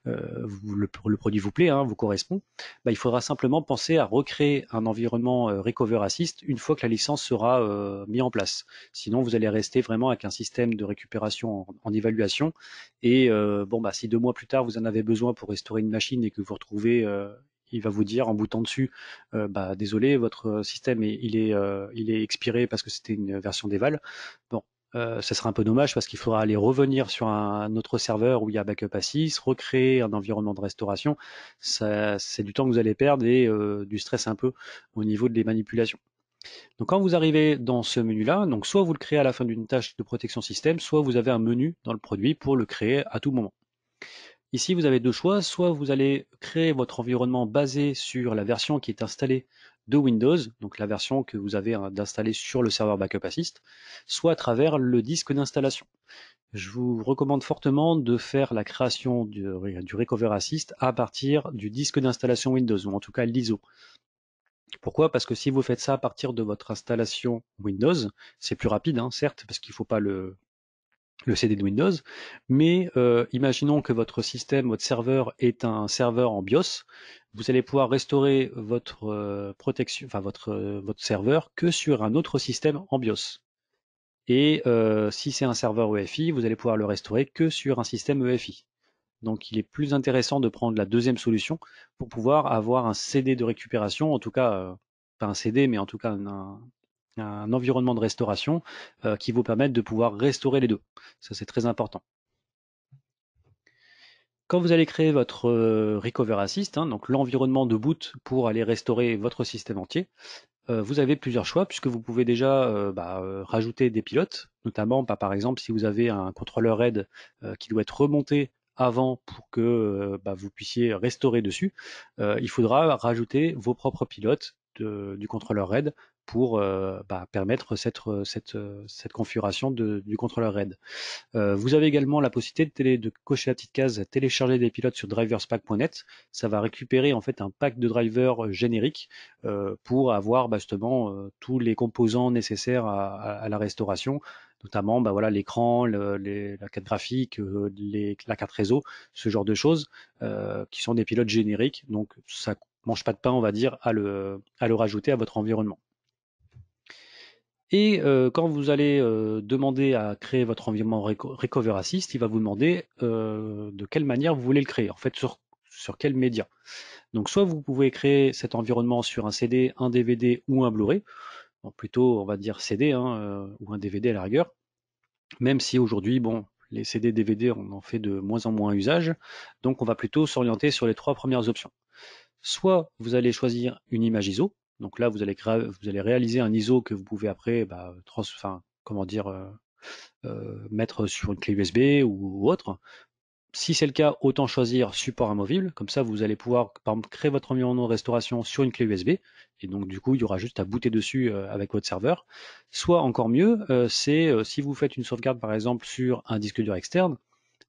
euh, le, produit vous plaît, hein, vous correspond, bah, il faudra simplement penser à recréer un environnement Recover Assist une fois que la licence sera mise en place. Sinon, vous allez rester vraiment avec un système de récupération en, évaluation. Et bon, bah, si deux mois plus tard vous en avez besoin pour restaurer une machine et que vous retrouvez il va vous dire en boutant dessus, bah, désolé, votre système est, il est il est expiré parce que c'était une version d'éval. Bon, ce euh, sera un peu dommage parce qu'il faudra aller revenir sur un, autre serveur où il y a backup Assis, recréer un environnement de restauration. C'est du temps que vous allez perdre et euh, du stress un peu au niveau des manipulations. Donc quand vous arrivez dans ce menu-là, donc soit vous le créez à la fin d'une tâche de protection système, soit vous avez un menu dans le produit pour le créer à tout moment. Ici, vous avez deux choix, soit vous allez créer votre environnement basé sur la version qui est installée de Windows, donc la version que vous avez hein, d'installer sur le serveur Backup Assist, soit à travers le disque d'installation. Je vous recommande fortement de faire la création du, Recover Assist à partir du disque d'installation Windows, ou en tout cas l'ISO. Pourquoi Parce que si vous faites ça à partir de votre installation Windows, c'est plus rapide, hein, certes, parce qu'il ne faut pas le, le CD de Windows. Mais euh, imaginons que votre système, votre serveur est un serveur en BIOS. Vous allez pouvoir restaurer votre euh, protection, enfin votre, euh, votre serveur que sur un autre système en BIOS. Et si c'est un serveur EFI, vous allez pouvoir le restaurer que sur un système EFI. Donc il est plus intéressant de prendre la deuxième solution pour pouvoir avoir un CD de récupération, en tout cas, pas un CD, mais en tout cas un, un environnement de restauration euh, qui vous permette de pouvoir restaurer les deux. Ça, c'est très important. Quand vous allez créer votre euh, Recover Assist, hein, donc l'environnement de boot pour aller restaurer votre système entier, euh, vous avez plusieurs choix puisque vous pouvez déjà bah, rajouter des pilotes, notamment bah, par exemple si vous avez un contrôleur RAID qui doit être remonté avant pour que bah, vous puissiez restaurer dessus, il faudra rajouter vos propres pilotes du contrôleur RAID pour euh, bah, permettre cette, euh, euh, cette, configuration du contrôleur RAID. vous avez également la possibilité de, de, cocher la petite case télécharger des pilotes sur driverspack.net. Ça va récupérer en fait un pack de drivers génériques pour avoir bah, justement tous les composants nécessaires à, la restauration, notamment bah voilà l'écran, la carte graphique, les, la carte réseau, ce genre de choses qui sont des pilotes génériques. Donc ça mange pas de pain, on va dire, à le, à le rajouter à votre environnement. Et euh, quand vous allez euh, demander à créer votre environnement Recover Assist, il va vous demander euh, de quelle manière vous voulez le créer, en fait sur, sur quel média. Donc soit vous pouvez créer cet environnement sur un CD, un DVD ou un Blu-ray, plutôt on va dire CD hein, ou un DVD à la rigueur, même si aujourd'hui, bon, les CD, DVD, on en fait de moins en moins usage, donc on va plutôt s'orienter sur les trois premières options. Soit vous allez choisir une image ISO, donc là, vous allez, vous allez réaliser un ISO que vous pouvez après, bah, comment dire, euh, euh, mettre sur une clé USB ou, autre. Si c'est le cas, autant choisir support amovible. Comme ça, vous allez pouvoir, par exemple, créer votre environnement de restauration sur une clé USB. Et donc, du coup, il y aura juste à booter dessus euh, avec votre serveur. Soit encore mieux, c'est si vous faites une sauvegarde, par exemple, sur un disque dur externe,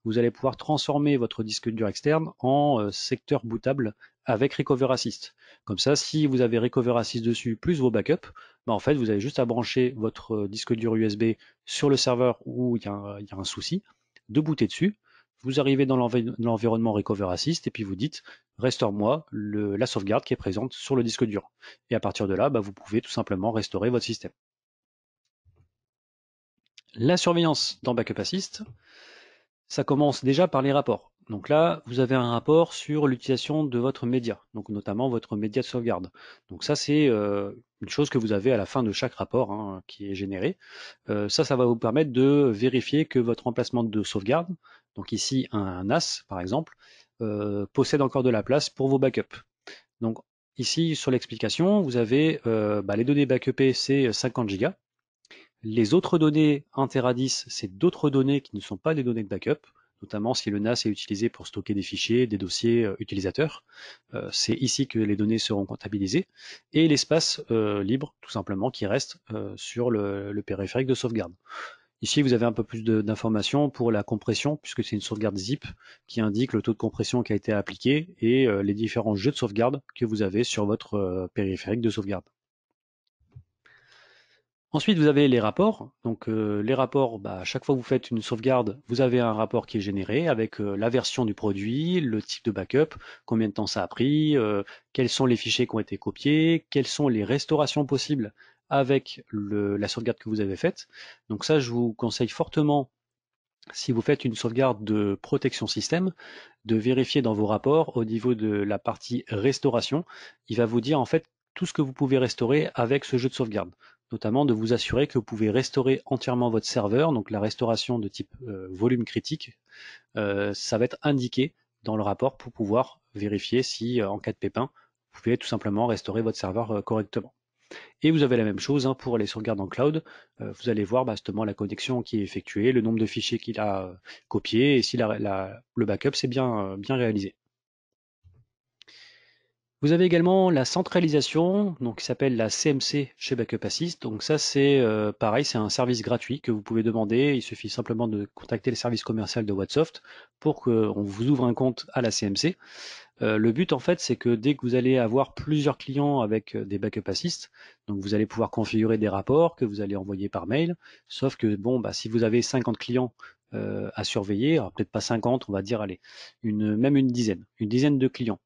vous allez pouvoir transformer votre disque dur externe en secteur bootable avec Recover Assist. Comme ça, si vous avez Recover Assist dessus plus vos backups, bah, en fait, vous avez juste à brancher votre euh, disque dur USB sur le serveur où il y, a un souci, de booter dessus. Vous arrivez dans l'environnement Recover Assist et puis vous dites restaure-moi la sauvegarde qui est présente sur le disque dur. Et à partir de là, bah, vous pouvez tout simplement restaurer votre système. La surveillance dans Backup Assist, ça commence déjà par les rapports. Donc là, vous avez un rapport sur l'utilisation de votre média, donc notamment votre média de sauvegarde. Donc ça, c'est euh, une chose que vous avez à la fin de chaque rapport hein, qui est généré. Euh, ça, ça va vous permettre de vérifier que votre emplacement de sauvegarde, donc ici un, NAS par exemple, euh, possède encore de la place pour vos backups. Donc ici, sur l'explication, vous avez bah, les données backupées, c'est 50 Go. Les autres données 1 10, c'est d'autres données qui ne sont pas des données de backup notamment si le NAS est utilisé pour stocker des fichiers, des dossiers euh, utilisateurs. Euh, c'est ici que les données seront comptabilisées et l'espace euh, libre, tout simplement, qui reste sur le, périphérique de sauvegarde. Ici, vous avez un peu plus d'informations pour la compression, puisque c'est une sauvegarde zip qui indique le taux de compression qui a été appliqué et les différents jeux de sauvegarde que vous avez sur votre périphérique de sauvegarde. Ensuite, vous avez les rapports. Donc, euh, les rapports, bah, chaque fois que vous faites une sauvegarde, vous avez un rapport qui est généré avec euh, la version du produit, le type de backup, combien de temps ça a pris, euh, quels sont les fichiers qui ont été copiés, quelles sont les restaurations possibles avec la sauvegarde que vous avez faite. Donc ça, je vous conseille fortement, si vous faites une sauvegarde de protection système, de vérifier dans vos rapports au niveau de la partie restauration. Il va vous dire en fait tout ce que vous pouvez restaurer avec ce jeu de sauvegarde notamment de vous assurer que vous pouvez restaurer entièrement votre serveur. Donc la restauration de type euh, volume critique, euh, ça va être indiqué dans le rapport pour pouvoir vérifier si euh, en cas de pépin, vous pouvez tout simplement restaurer votre serveur correctement. Et vous avez la même chose hein, pour les sauvegardes en cloud. vous allez voir bah, justement la connexion qui est effectuée, le nombre de fichiers qu'il a copiés et si le backup s'est bien, bien réalisé. Vous avez également la centralisation, donc qui s'appelle la CMC chez Backup Assist. Donc ça c'est euh, pareil, c'est un service gratuit que vous pouvez demander. Il suffit simplement de contacter le service commercial de Watsoft pour qu'on vous ouvre un compte à la CMC. Euh, le but en fait c'est que dès que vous allez avoir plusieurs clients avec euh, des Backup Assist, donc vous allez pouvoir configurer des rapports que vous allez envoyer par mail. Sauf que bon, bah, si vous avez 50 clients à surveiller, peut-être pas 50, on va dire allez, une, même une dizaine, une dizaine de clients.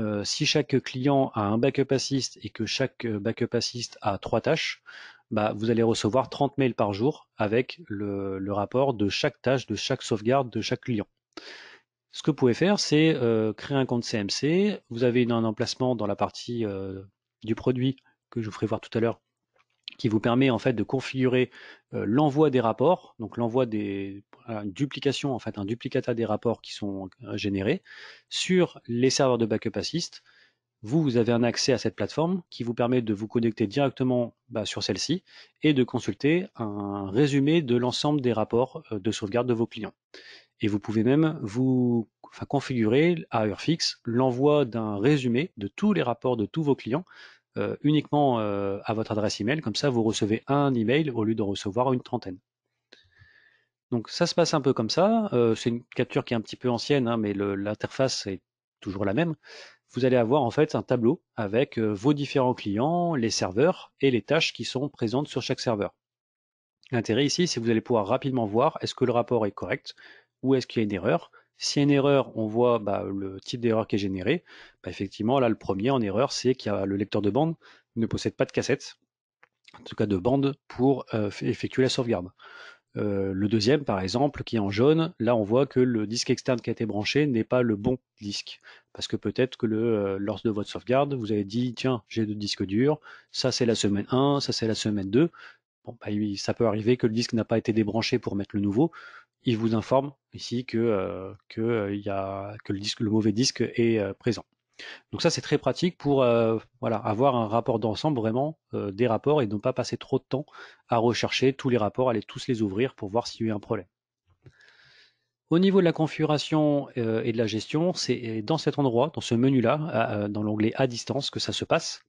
Euh, si chaque client a un backup assist et que chaque euh, backup assist a trois tâches, bah, vous allez recevoir 30 mails par jour avec le, rapport de chaque tâche, de chaque sauvegarde, de chaque client. Ce que vous pouvez faire, c'est euh, créer un compte CMC. Vous avez un emplacement dans la partie du produit que je vous ferai voir tout à l'heure qui vous permet en fait de configurer euh, l'envoi des rapports, donc l'envoi des en fait un duplicata des rapports qui sont euh, générés sur les serveurs de backup assist. Vous, vous avez un accès à cette plateforme qui vous permet de vous connecter directement bah, sur celle-ci et de consulter un résumé de l'ensemble des rapports euh, de sauvegarde de vos clients. Et vous pouvez même vous configurer à heure fixe l'envoi d'un résumé de tous les rapports de tous vos clients euh, uniquement euh, à votre adresse email. Comme ça, vous recevez un email au lieu de recevoir une trentaine. Donc ça se passe un peu comme ça. Euh, c'est une capture qui est un petit peu ancienne, hein, mais l'interface est toujours la même. Vous allez avoir en fait un tableau avec vos différents clients, les serveurs et les tâches qui sont présentes sur chaque serveur. L'intérêt ici, c'est que vous allez pouvoir rapidement voir est-ce que le rapport est correct ou est-ce qu'il y a une erreur s'il y a une erreur, on voit bah, le type d'erreur qui est généré. Bah, effectivement, là, le premier en erreur, c'est qu'il le lecteur de bande ne possède pas de cassette, en tout cas de bande, pour euh, effectuer la sauvegarde. Euh, le deuxième, par exemple, qui est en jaune, là, on voit que le disque externe qui a été branché n'est pas le bon disque. Parce que peut-être que le, euh, lors de votre sauvegarde, vous avez dit, tiens, j'ai deux disques durs, ça c'est la semaine 1, ça c'est la semaine 2. Bon, bah, ça peut arriver que le disque n'a pas été débranché pour mettre le nouveau il vous informe ici que, euh, que, euh, il y que le, disque, le mauvais disque est euh, présent. Donc ça, c'est très pratique pour voilà, avoir un rapport d'ensemble, vraiment des rapports, et ne pas passer trop de temps à rechercher tous les rapports, aller tous les ouvrir pour voir s'il y a eu un problème. Au niveau de la configuration et de la gestion, c'est dans cet endroit, dans ce menu-là, dans l'onglet à distance, que ça se passe.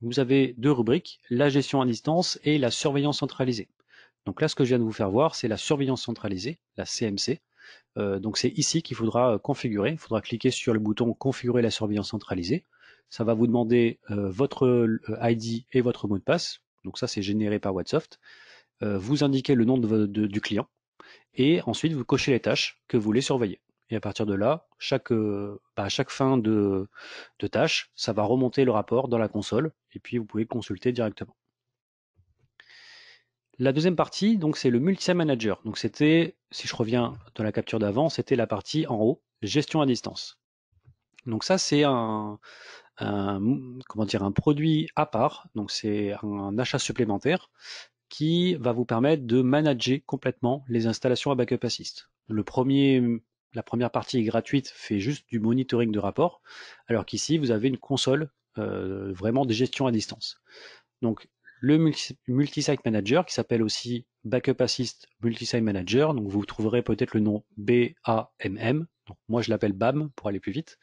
Vous avez deux rubriques, la gestion à distance et la surveillance centralisée. Donc là, ce que je viens de vous faire voir, c'est la surveillance centralisée, la CMC. Euh, donc c'est ici qu'il faudra euh, configurer. Il faudra cliquer sur le bouton Configurer la surveillance centralisée. Ça va vous demander euh, votre ID et votre mot de passe. Donc ça, c'est généré par Whatsoft. vous indiquez le nom du client et ensuite vous cochez les tâches que vous voulez surveiller. Et à partir de là, chaque, bah, chaque fin de, de tâche, ça va remonter le rapport dans la console et puis vous pouvez consulter directement. La deuxième partie, donc, c'est le multi-manager. Donc, c'était, si je reviens dans la capture d'avant, c'était la partie en haut, gestion à distance. Donc, ça, c'est un, comment dire, un produit à part. Donc, c'est un achat supplémentaire qui va vous permettre de manager complètement les installations à Backup Assist. Le premier, la première partie est gratuite, fait juste du monitoring de rapport, alors qu'ici, vous avez une console euh, vraiment de gestion à distance. Donc, le Multisite manager qui s'appelle aussi Backup Assist Multisite Manager. Donc vous trouverez peut-être le nom BAMM. moi je l'appelle BAM pour aller plus vite.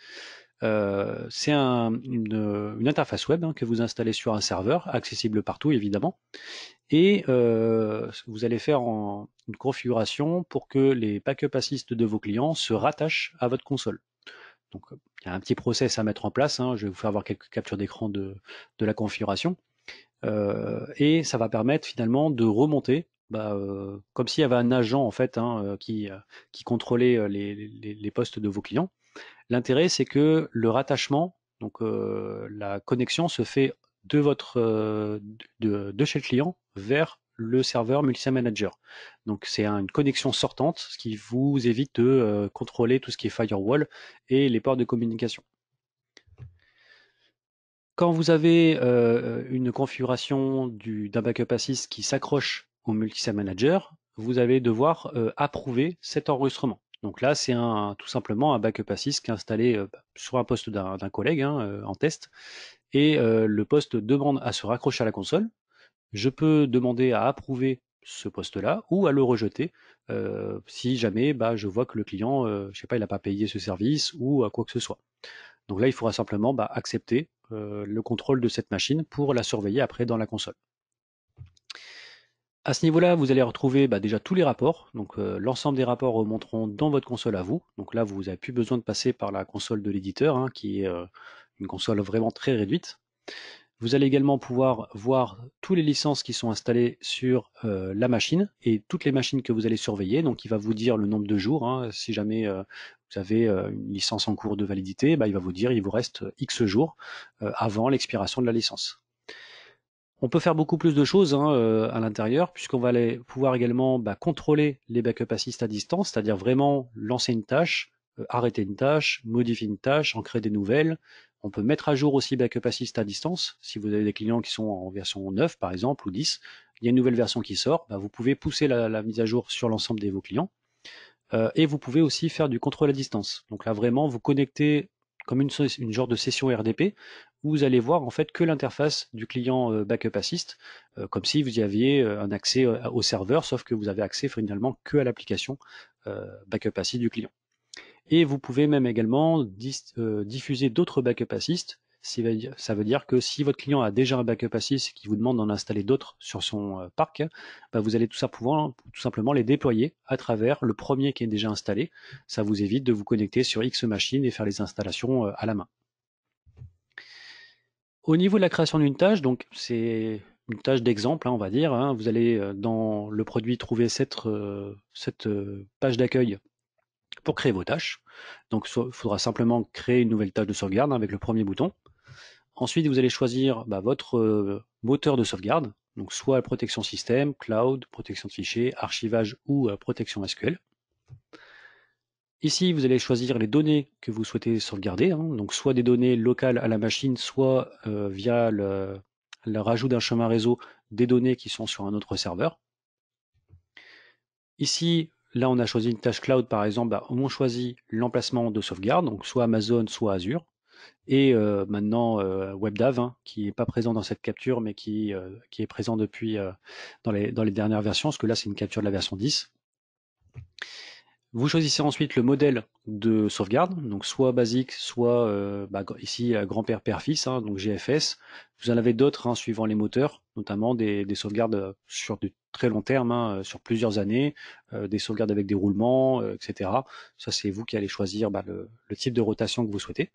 Euh, c'est une, interface web hein, que vous installez sur un serveur, accessible partout évidemment, et euh, vous allez faire une configuration pour que les backup Assist de vos clients se rattachent à votre console. Donc il y a un petit process à mettre en place, hein. je vais vous faire voir quelques captures d'écran de la configuration, euh, et ça va permettre finalement de remonter bah, euh, comme s'il y avait un agent en fait hein, euh, qui, qui, contrôlait les, les, postes de vos clients. L'intérêt, c'est que le rattachement, donc la connexion, se fait de votre de, de, chez le client vers le serveur Multisim Manager. Donc c'est une connexion sortante, ce qui vous évite de contrôler tout ce qui est firewall et les ports de communication quand vous avez euh, une configuration d'un backup Assist qui s'accroche au multisite manager, vous allez devoir euh, approuver cet enregistrement. Donc là, c'est un, tout simplement un backup assist qui est installé euh, sur un poste d'un, collègue hein, en test. Et le poste demande à se raccrocher à la console. Je peux demander à approuver ce poste-là ou à le rejeter si jamais bah, je vois que le client, je sais pas, il n'a pas payé ce service ou à quoi que ce soit. Donc là, il faudra simplement bah, accepter euh, le contrôle de cette machine pour la surveiller après dans la console. À ce niveau-là, vous allez retrouver bah, déjà tous les rapports. Donc euh, l'ensemble des rapports remonteront dans votre console à vous. Donc là, vous n'avez plus besoin de passer par la console de l'éditeur, hein, qui est euh, une console vraiment très réduite. Vous allez également pouvoir voir toutes les licences qui sont installées sur la machine et toutes les machines que vous allez surveiller. Donc il va vous dire le nombre de jours. Hein, si jamais vous avez euh, une licence en cours de validité, bah, il va vous dire il vous reste euh, X jours euh, avant l'expiration de la licence. On peut faire beaucoup plus de choses hein, à l'intérieur, puisqu'on va pouvoir également bah, contrôler les backup assist à distance, c'est-à-dire vraiment lancer une tâche, arrêter une tâche, modifier une tâche, en créer des nouvelles. On peut mettre à jour aussi Backup Assist à distance. Si vous avez des clients qui sont en version 9 par exemple ou 10, il y a une nouvelle version qui sort, bah, vous pouvez pousser la, mise à jour sur l'ensemble de vos clients. Euh, et vous pouvez aussi faire du contrôle à distance. Donc là, vraiment, vous connectez comme une, une, genre de session RDP, où vous allez voir en fait que l'interface du client euh, Backup Assist, euh, comme si vous y aviez un accès au serveur, sauf que vous avez accès finalement que à l'application Backup Assist du client. Et vous pouvez même également diffuser d'autres Backup Assist ça veut dire que si votre client a déjà un backup Assis et qu'il vous demande d'en installer d'autres sur son euh, parc, bah, vous allez tout, ça pouvoir, tout simplement les déployer à travers le premier qui est déjà installé. Ça vous évite de vous connecter sur X machines et faire les installations euh, à la main. Au niveau de la création d'une tâche, donc c'est une tâche d'exemple, hein, on va dire. Hein. vous allez euh, dans le produit trouver cette, cette page d'accueil pour créer vos tâches. Donc il faudra simplement créer une nouvelle tâche de sauvegarde hein, avec le premier bouton. Ensuite, vous allez choisir bah, votre euh, moteur de sauvegarde, donc soit protection système, cloud, protection de fichiers, archivage ou euh, protection SQL. Ici, vous allez choisir les données que vous souhaitez sauvegarder, hein, donc soit des données locales à la machine, soit euh, via le, rajout d'un chemin réseau des données qui sont sur un autre serveur. Ici, là, on a choisi une tâche cloud, par exemple, bah, on choisit l'emplacement de sauvegarde, donc soit Amazon, soit Azure et euh, maintenant euh, WebDAV, hein, qui n'est pas présent dans cette capture, mais qui, euh, est présent depuis dans les, dernières versions, parce que là c'est une capture de la version 10. Vous choisissez ensuite le modèle de sauvegarde, donc soit basique, soit bah, ici grand-père père-fils, hein, donc GFS. Vous en avez d'autres hein, suivant les moteurs, notamment des, sauvegardes sur du très long terme, sur plusieurs années, des sauvegardes avec des roulements, etc. Ça c'est vous qui allez choisir bah, le type de rotation que vous souhaitez.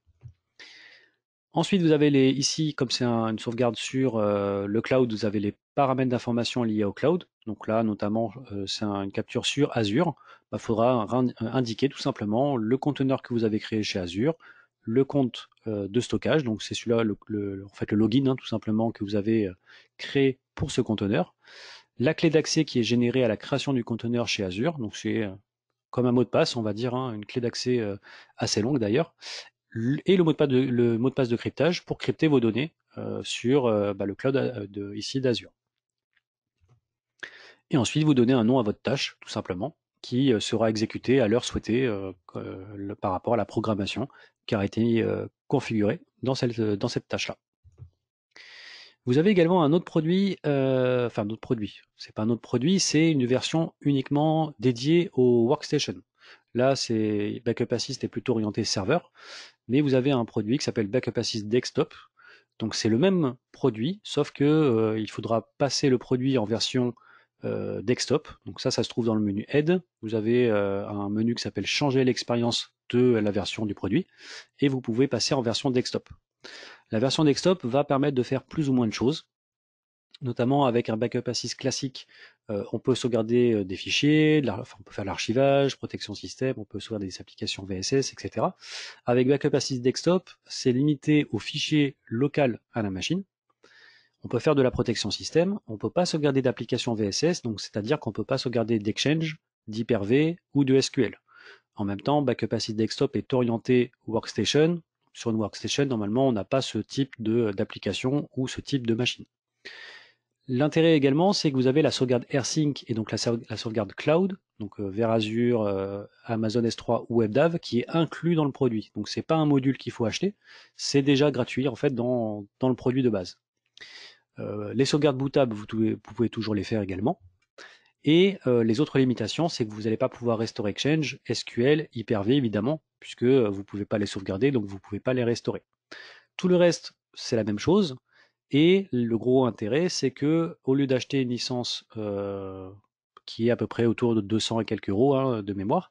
Ensuite, vous avez les, ici, comme c'est une sauvegarde sur euh, le cloud, vous avez les paramètres d'information liés au cloud. Donc là, notamment, euh, c'est une capture sur Azure. Il bah, faudra indiquer tout simplement le conteneur que vous avez créé chez Azure, le compte euh, de stockage, donc c'est celui-là, le, en fait, le login hein, tout simplement que vous avez créé pour ce conteneur, la clé d'accès qui est générée à la création du conteneur chez Azure, donc c'est comme un mot de passe, on va dire, hein, une clé d'accès assez longue d'ailleurs, et le mot de passe de, cryptage pour crypter vos données euh, sur euh, bah, le cloud euh, de, ici d'Azure. Et ensuite, vous donnez un nom à votre tâche, tout simplement, qui sera exécutée à l'heure souhaitée par rapport à la programmation qui a été configurée dans cette, dans cette tâche-là. Vous avez également un autre produit, enfin un autre produit, c'est pas un autre produit, c'est une version uniquement dédiée au workstation. Là, c'est Backup Assist est plutôt orienté serveur, mais vous avez un produit qui s'appelle Backup Assist Desktop. Donc c'est le même produit, sauf que euh, il faudra passer le produit en version euh, desktop. Donc ça, ça se trouve dans le menu Aide. Vous avez euh, un menu qui s'appelle Changer l'expérience de la version du produit, et vous pouvez passer en version desktop. La version desktop va permettre de faire plus ou moins de choses notamment avec un backup Assist classique, euh, on peut sauvegarder euh, des fichiers, on peut faire l'archivage, protection système, on peut sauvegarder des applications VSS, etc. Avec Backup Assist Desktop, c'est limité aux fichiers locaux à la machine. On peut faire de la protection système, on ne peut pas sauvegarder d'applications VSS, donc c'est-à-dire qu'on ne peut pas sauvegarder d'Exchange, d'Hyper-V ou de SQL. En même temps, Backup Assist Desktop est orienté Workstation. Sur une Workstation, normalement, on n'a pas ce type d'application ou ce type de machine. L'intérêt également, c'est que vous avez la sauvegarde AirSync et donc la, sauvegarde cloud, donc euh, vers Azure, euh, Amazon S3 ou WebDAV, qui est inclus dans le produit. Donc c'est pas un module qu'il faut acheter, c'est déjà gratuit en fait dans, le produit de base. Euh, les sauvegardes bootables, vous, vous, pouvez toujours les faire également. Et les autres limitations, c'est que vous n'allez pas pouvoir restaurer Exchange, SQL, Hyper-V évidemment, puisque vous ne pouvez pas les sauvegarder, donc vous ne pouvez pas les restaurer. Tout le reste, c'est la même chose. Et le gros intérêt, c'est que au lieu d'acheter une licence euh, qui est à peu près autour de 200 et quelques euros hein, de mémoire,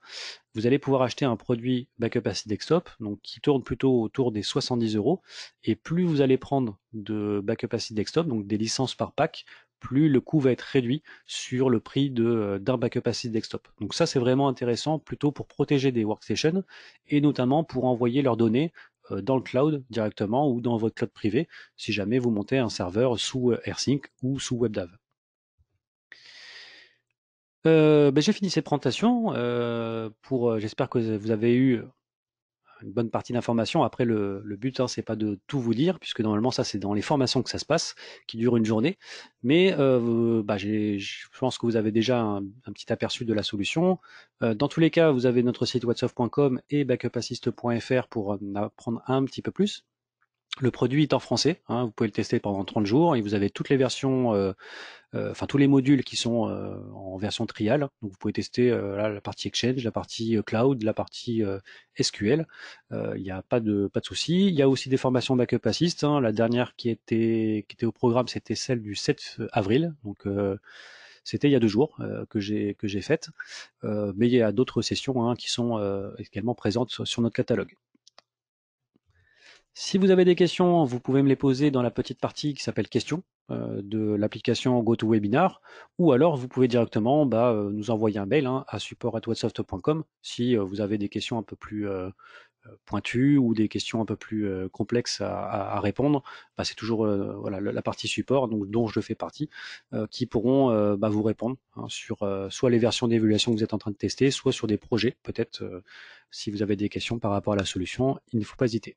vous allez pouvoir acheter un produit backup acid desktop, donc qui tourne plutôt autour des 70 euros. Et plus vous allez prendre de backup acid desktop, donc des licences par pack, plus le coût va être réduit sur le prix euh, d'un backup acid desktop. Donc ça c'est vraiment intéressant plutôt pour protéger des workstations et notamment pour envoyer leurs données euh, dans le cloud directement ou dans votre cloud privé si jamais vous montez un serveur sous AirSync euh, ou sous WebDAV. Euh, ben, j'ai fini cette présentation. pour, j'espère que vous avez eu une bonne partie d'informations. Après, le, but, hein, c'est pas de tout vous dire, puisque normalement, ça, c'est dans les formations que ça se passe, qui durent une journée. Mais euh, bah, je pense que vous avez déjà un, petit aperçu de la solution. Euh, dans tous les cas, vous avez notre site whatsoft.com et backupassist.fr pour euh, en apprendre un petit peu plus. Le produit est en français, hein, vous pouvez le tester pendant 30 jours et vous avez toutes les versions, euh, euh, enfin tous les modules qui sont euh, en version trial. Donc vous pouvez tester la partie Exchange, la partie Cloud, la partie SQL. Il n'y a pas de pas de souci. Il y a aussi des formations Backup Assist. Hein. La dernière qui était qui était au programme, c'était celle du 7 avril. Donc c'était il y a deux jours que j'ai que j'ai faite. mais il y a d'autres sessions hein, qui sont également présentes sur, notre catalogue. Si vous avez des questions, vous pouvez me les poser dans la petite partie qui s'appelle questions euh, de l'application GoToWebinar, ou alors vous pouvez directement bah, euh, nous envoyer un mail hein, à support.wetsoft.com si euh, vous avez des questions un peu plus pointues ou des questions un peu plus complexes à, répondre. Bah, c'est toujours voilà la partie support, donc dont je fais partie, qui pourront bah, vous répondre hein, sur soit les versions d'évaluation que vous êtes en train de tester, soit sur des projets peut-être si vous avez des questions par rapport à la solution, il ne faut pas hésiter.